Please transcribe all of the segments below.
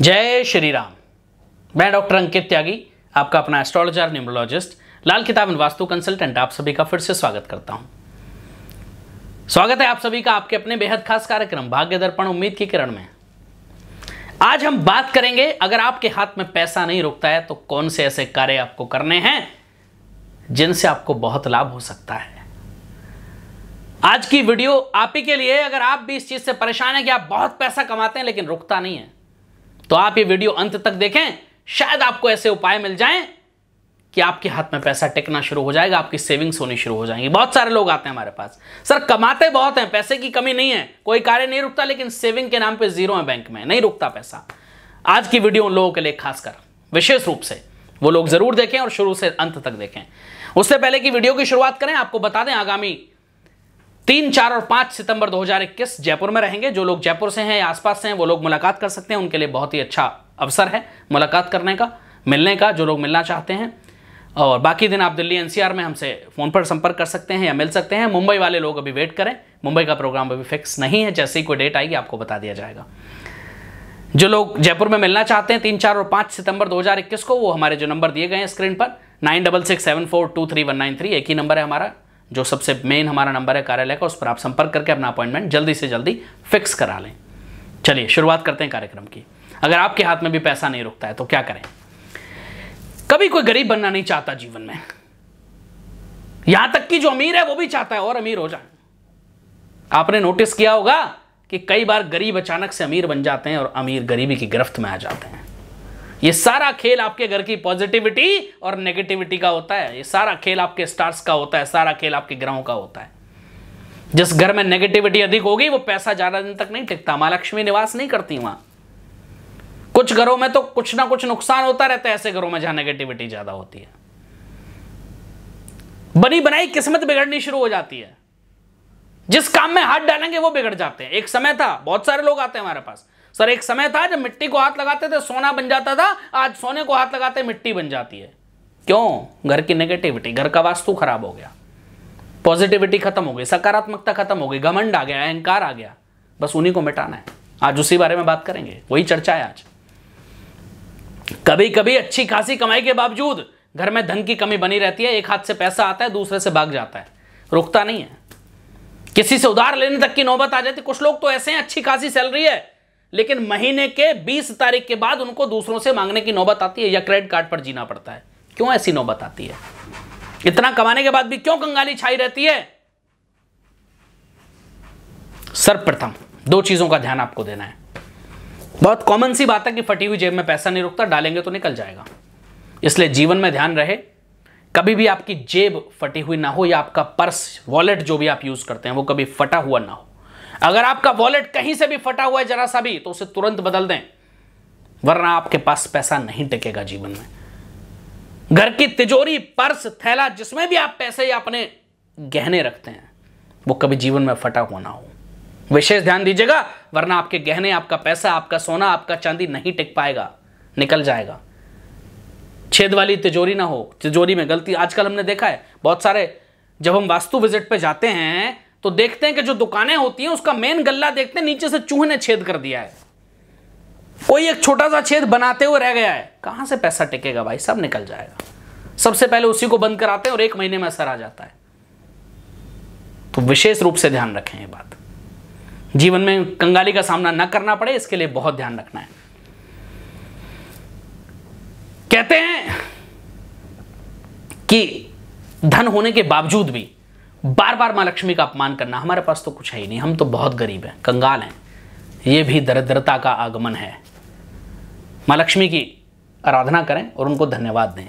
जय श्री राम मैं डॉक्टर अंकित त्यागी आपका अपना एस्ट्रोलॉजर न्यूमरोलॉजिस्ट लाल किताब एंड वास्तु कंसल्टेंट आप सभी का फिर से स्वागत करता हूं स्वागत है आप सभी का आपके अपने बेहद खास कार्यक्रम भाग्य दर्पण उम्मीद की किरण में आज हम बात करेंगे अगर आपके हाथ में पैसा नहीं रुकता है तो कौन से ऐसे कार्य आपको करने हैं जिनसे आपको बहुत लाभ हो सकता है आज की वीडियो आप ही के लिए अगर आप भी इस चीज से परेशान है कि आप बहुत पैसा कमाते हैं लेकिन रुकता नहीं है तो आप ये वीडियो अंत तक देखें शायद आपको ऐसे उपाय मिल जाएं कि आपके हाथ में पैसा टिकना शुरू हो जाएगा आपकी सेविंग्स होनी शुरू हो जाएंगी बहुत सारे लोग आते हैं हमारे पास सर कमाते बहुत हैं पैसे की कमी नहीं है कोई कार्य नहीं रुकता लेकिन सेविंग के नाम पे जीरो है बैंक में नहीं रुकता पैसा आज की वीडियो उन लोगों के लिए खासकर विशेष रूप से वो लोग जरूर देखें और शुरू से अंत तक देखें उससे पहले की वीडियो की शुरुआत करें आपको बता दें आगामी तीन चार और पांच सितंबर 2021 जयपुर में रहेंगे जो लोग जयपुर से हैं आसपास से हैं वो लोग मुलाकात कर सकते हैं उनके लिए बहुत ही अच्छा अवसर है मुलाकात करने का मिलने का जो लोग मिलना चाहते हैं और बाकी दिन आप दिल्ली एनसीआर में हमसे फ़ोन पर संपर्क कर सकते हैं या मिल सकते हैं मुंबई वाले लोग अभी वेट करें मुंबई का प्रोग्राम अभी फिक्स नहीं है जैसे ही कोई डेट आएगी आपको बता दिया जाएगा जो लोग जयपुर में मिलना चाहते हैं तीन चार और पाँच सितंबर 2021 को वो हमारे जो नंबर दिए गए हैं स्क्रीन पर nine double six seven four two three one nine three एक ही नंबर है हमारा जो सबसे मेन हमारा नंबर है कार्यालय का उस पर आप संपर्क करके अपना अपॉइंटमेंट जल्दी से जल्दी फिक्स करा लें चलिए शुरुआत करते हैं कार्यक्रम की अगर आपके हाथ में भी पैसा नहीं रुकता है तो क्या करें कभी कोई गरीब बनना नहीं चाहता जीवन में यहां तक कि जो अमीर है वो भी चाहता है और अमीर हो जाए आपने नोटिस किया होगा कि कई बार गरीब अचानक से अमीर बन जाते हैं और अमीर गरीबी की गिरफ्त में आ जाते हैं ये सारा खेल आपके घर की पॉजिटिविटी और नेगेटिविटी का होता है ये सारा खेल आपके स्टार्स का होता है सारा खेल आपके ग्रहों का होता है जिस घर में नेगेटिविटी अधिक होगी वो पैसा ज्यादा दिन तक नहीं टिकता मां लक्ष्मी निवास नहीं करती वहां कुछ घरों में तो कुछ ना कुछ नुकसान होता रहता है ऐसे घरों में जहां नेगेटिविटी ज्यादा होती है बनी बनाई किस्मत बिगड़नी शुरू हो जाती है जिस काम में हाथ डालेंगे वो बिगड़ जाते हैं एक समय था बहुत सारे लोग आते हैं हमारे पास सर एक समय था जब मिट्टी को हाथ लगाते थे सोना बन जाता था आज सोने को हाथ लगाते मिट्टी बन जाती है क्यों घर की नेगेटिविटी घर का वास्तु खराब हो गया पॉजिटिविटी खत्म हो गई सकारात्मकता खत्म हो गई घमंड आ गया अहंकार आ गया बस उन्हीं को मिटाना है आज उसी बारे में बात करेंगे वही चर्चा है आज कभी कभी अच्छी खासी कमाई के बावजूद घर में धन की कमी बनी रहती है एक हाथ से पैसा आता है दूसरे से भाग जाता है रुकता नहीं है किसी से उधार लेने तक की नौबत आ जाती कुछ लोग तो ऐसे हैं अच्छी खासी सैलरी है लेकिन महीने के 20 तारीख के बाद उनको दूसरों से मांगने की नौबत आती है या क्रेडिट कार्ड पर जीना पड़ता है क्यों ऐसी नौबत आती है इतना कमाने के बाद भी क्यों कंगाली छाई रहती है सर्वप्रथम दो चीजों का ध्यान आपको देना है बहुत कॉमन सी बात है कि फटी हुई जेब में पैसा नहीं रुकता डालेंगे तो निकल जाएगा इसलिए जीवन में ध्यान रहे कभी भी आपकी जेब फटी हुई ना हो या आपका पर्स वॉलेट जो भी आप यूज करते हैं वो कभी फटा हुआ ना हो अगर आपका वॉलेट कहीं से भी फटा हुआ है जरा सा भी तो उसे तुरंत बदल दें वरना आपके पास पैसा नहीं टिकेगा जीवन में घर की तिजोरी पर्स थैला जिसमें भी आप पैसे या अपने गहने रखते हैं वो कभी जीवन में फटा हुआ ना हो विशेष ध्यान दीजिएगा वरना आपके गहने आपका पैसा आपका सोना आपका चांदी नहीं टिक पाएगा निकल जाएगा छेद वाली तिजोरी ना हो तिजोरी में गलती आजकल हमने देखा है बहुत सारे जब हम वास्तु विजिट पे जाते हैं तो देखते हैं कि जो दुकानें होती हैं उसका मेन गल्ला देखते हैं नीचे से चूहे ने छेद कर दिया है कोई एक छोटा सा छेद बनाते हुए रह गया है कहां से पैसा टिकेगा भाई सब निकल जाएगा सबसे पहले उसी को बंद कराते हैं और एक महीने में असर आ जाता है तो विशेष रूप से ध्यान रखें ये बात जीवन में कंगाली का सामना न करना पड़े इसके लिए बहुत ध्यान रखना है कहते हैं कि धन होने के बावजूद भी बार बार माँ लक्ष्मी का अपमान करना हमारे पास तो कुछ है ही नहीं हम तो बहुत गरीब हैं कंगाल हैं ये भी दरिद्रता का आगमन है माँ लक्ष्मी की आराधना करें और उनको धन्यवाद दें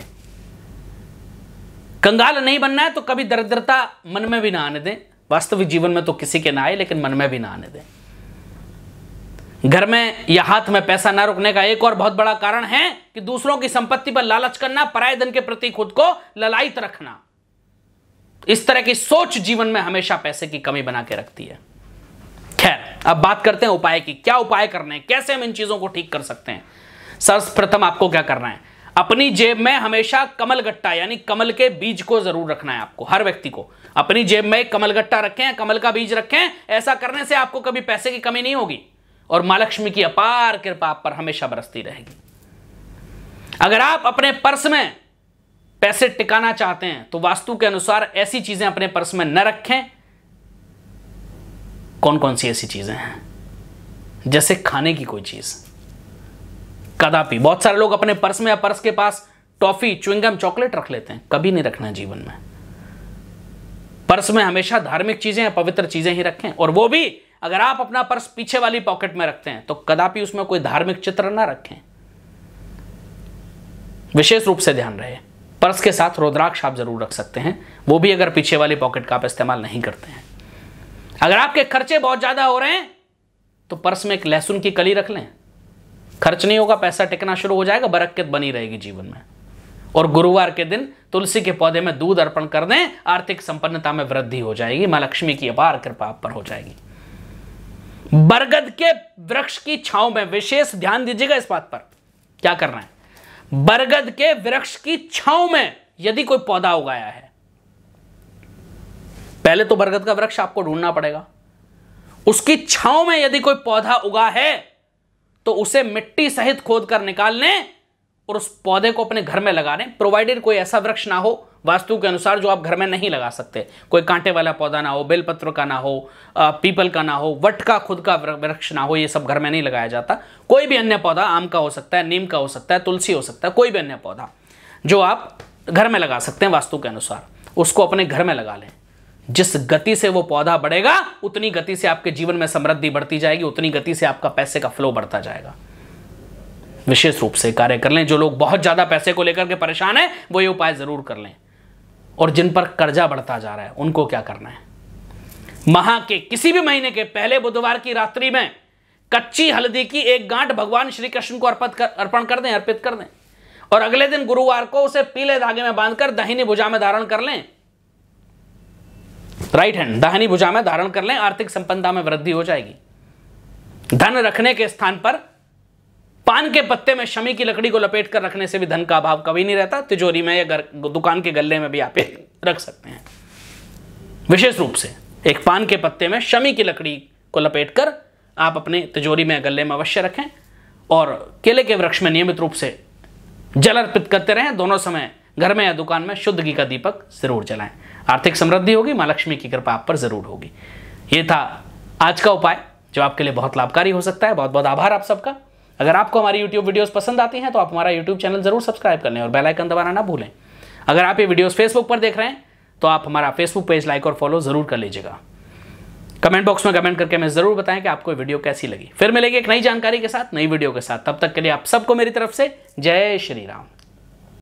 कंगाल नहीं बनना है तो कभी दरिद्रता मन में भी ना आने दें वास्तविक जीवन में तो किसी के ना आए लेकिन मन में भी ना आने दें घर में या हाथ में पैसा ना रुकने का एक और बहुत बड़ा कारण है कि दूसरों की संपत्ति पर लालच करना पराय धन के प्रति खुद को ललायत रखना इस तरह की सोच जीवन में हमेशा पैसे की कमी बना के रखती है खैर अब बात करते हैं उपाय की क्या उपाय करने हैं कैसे हम इन चीजों को ठीक कर सकते हैं सर्वप्रथम आपको क्या करना है अपनी जेब में हमेशा कमल गट्टा यानी कमल के बीज को जरूर रखना है आपको हर व्यक्ति को अपनी जेब में कमल गट्टा रखें कमल का बीज रखें ऐसा करने से आपको कभी पैसे की कमी नहीं होगी और महालक्ष्मी लक्ष्मी की अपार कृपा आप पर हमेशा बरसती रहेगी अगर आप अपने पर्स में पैसे टिकाना चाहते हैं तो वास्तु के अनुसार ऐसी चीजें अपने पर्स में न रखें कौन कौन सी ऐसी चीजें हैं जैसे खाने की कोई चीज कदापि बहुत सारे लोग अपने पर्स में या पर्स के पास टॉफी च्विंगम चॉकलेट रख लेते हैं कभी नहीं रखना जीवन में पर्स में हमेशा धार्मिक चीजें या पवित्र चीजें ही रखें और वो भी अगर आप अपना पर्स पीछे वाली पॉकेट में रखते हैं तो कदापि उसमें कोई धार्मिक चित्र ना रखें विशेष रूप से ध्यान रहे पर्स के साथ रुद्राक्ष आप ज़रूर रख सकते हैं वो भी अगर पीछे वाली पॉकेट का आप इस्तेमाल नहीं करते हैं अगर आपके खर्चे बहुत ज़्यादा हो रहे हैं तो पर्स में एक लहसुन की कली रख लें खर्च नहीं होगा पैसा टिकना शुरू हो जाएगा बरक्कत बनी रहेगी जीवन में और गुरुवार के दिन तुलसी के पौधे में दूध अर्पण कर दें आर्थिक संपन्नता में वृद्धि हो जाएगी मां लक्ष्मी की अपार कृपा आप पर हो जाएगी बरगद के वृक्ष की छाव में विशेष ध्यान दीजिएगा इस बात पर क्या करना है बरगद के वृक्ष की छाव में यदि कोई पौधा उगाया है पहले तो बरगद का वृक्ष आपको ढूंढना पड़ेगा उसकी छाव में यदि कोई पौधा उगा है तो उसे मिट्टी सहित खोद कर निकालने और उस पौधे को अपने घर में लगाने प्रोवाइडेड कोई ऐसा वृक्ष ना हो वास्तु के अनुसार जो आप घर में नहीं लगा सकते कोई कांटे वाला पौधा ना हो बेलपत्र का ना हो पीपल का ना हो वट का खुद का वृक्ष ना हो ये सब घर में नहीं लगाया जाता कोई भी अन्य पौधा आम का हो सकता है नीम का हो सकता है तुलसी हो सकता है कोई भी अन्य पौधा जो आप घर में लगा सकते हैं वास्तु के अनुसार उसको अपने घर में लगा लें जिस गति से वो पौधा बढ़ेगा उतनी गति से आपके जीवन में समृद्धि बढ़ती जाएगी उतनी गति से आपका पैसे का फ्लो बढ़ता जाएगा विशेष रूप से कार्य कर लें जो लोग बहुत ज़्यादा पैसे को लेकर के परेशान है वो ये उपाय ज़रूर कर लें और जिन पर कर्जा बढ़ता जा रहा है उनको क्या करना है महा के किसी भी महीने के पहले बुधवार की रात्रि में कच्ची हल्दी की एक गांठ भगवान श्री कृष्ण को अर्पित कर अर्पण कर दें अर्पित कर दें और अगले दिन गुरुवार को उसे पीले धागे में बांधकर दाहिनी भुजा में धारण कर लें राइट हैंड दाहिनी भुजा में धारण कर लें आर्थिक संपन्नता में वृद्धि हो जाएगी धन रखने के स्थान पर पान के पत्ते में शमी की लकड़ी को लपेट कर रखने से भी धन का अभाव कभी नहीं रहता तिजोरी में या दुकान के गले में भी आप रख सकते हैं विशेष रूप से एक पान के पत्ते में शमी की लकड़ी को लपेट कर आप अपने तिजोरी में गले में अवश्य रखें और केले के वृक्ष में नियमित रूप से जल अर्पित करते रहें दोनों समय घर में या दुकान में शुद्ध घी का दीपक जरूर जलाएं आर्थिक समृद्धि होगी माँ लक्ष्मी की कृपा आप पर जरूर होगी ये था आज का उपाय जो आपके लिए बहुत लाभकारी हो सकता है बहुत बहुत आभार आप सबका अगर आपको हमारी यूट्यूब वीडियोस पसंद आती हैं तो आप हमारा यूट्यूब चैनल जरूर सब्सक्राइब कर लें और बेलाइकन दबाना ना भूलें अगर आप ये वीडियोज़ फेसबुक पर देख रहे हैं तो आप हमारा फेसबुक पेज लाइक और फॉलो ज़रूर कर लीजिएगा कमेंट बॉक्स में कमेंट करके हमें ज़रूर बताएं कि आपको ये वीडियो कैसी लगी फिर मिलेगी एक नई जानकारी के साथ नई वीडियो के साथ तब तक के लिए आप सबको मेरी तरफ से जय श्री राम